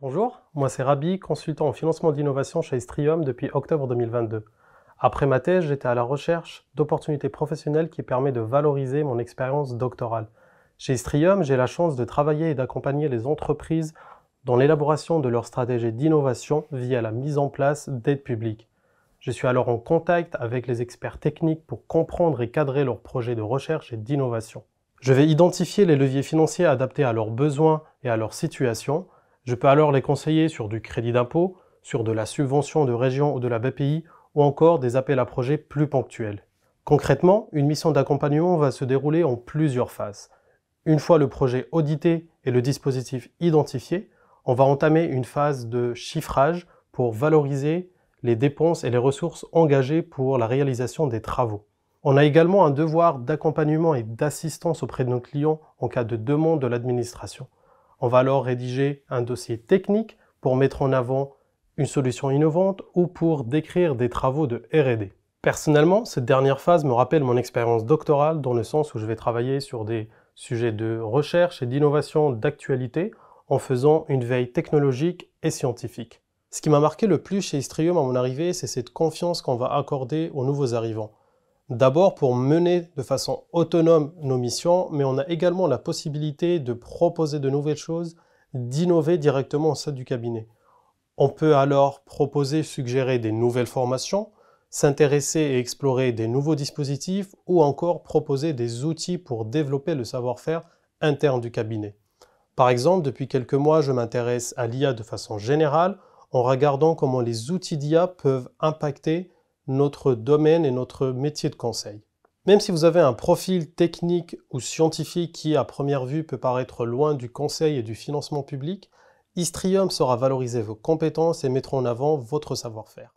Bonjour, moi c'est Rabi, consultant en financement d'innovation chez Istrium depuis octobre 2022. Après ma thèse, j'étais à la recherche d'opportunités professionnelles qui permettent de valoriser mon expérience doctorale. Chez Istrium, j'ai la chance de travailler et d'accompagner les entreprises dans l'élaboration de leur stratégie d'innovation via la mise en place d'aides publiques. Je suis alors en contact avec les experts techniques pour comprendre et cadrer leurs projets de recherche et d'innovation. Je vais identifier les leviers financiers adaptés à leurs besoins et à leur situation je peux alors les conseiller sur du crédit d'impôt, sur de la subvention de région ou de la BPI ou encore des appels à projets plus ponctuels. Concrètement, une mission d'accompagnement va se dérouler en plusieurs phases. Une fois le projet audité et le dispositif identifié, on va entamer une phase de chiffrage pour valoriser les dépenses et les ressources engagées pour la réalisation des travaux. On a également un devoir d'accompagnement et d'assistance auprès de nos clients en cas de demande de l'administration. On va alors rédiger un dossier technique pour mettre en avant une solution innovante ou pour décrire des travaux de RD. Personnellement, cette dernière phase me rappelle mon expérience doctorale dans le sens où je vais travailler sur des sujets de recherche et d'innovation d'actualité en faisant une veille technologique et scientifique. Ce qui m'a marqué le plus chez Istrium à mon arrivée, c'est cette confiance qu'on va accorder aux nouveaux arrivants. D'abord pour mener de façon autonome nos missions, mais on a également la possibilité de proposer de nouvelles choses, d'innover directement au sein du cabinet. On peut alors proposer, suggérer des nouvelles formations, s'intéresser et explorer des nouveaux dispositifs ou encore proposer des outils pour développer le savoir-faire interne du cabinet. Par exemple, depuis quelques mois, je m'intéresse à l'IA de façon générale en regardant comment les outils d'IA peuvent impacter notre domaine et notre métier de conseil. Même si vous avez un profil technique ou scientifique qui, à première vue, peut paraître loin du conseil et du financement public, Istrium saura valoriser vos compétences et mettre en avant votre savoir-faire.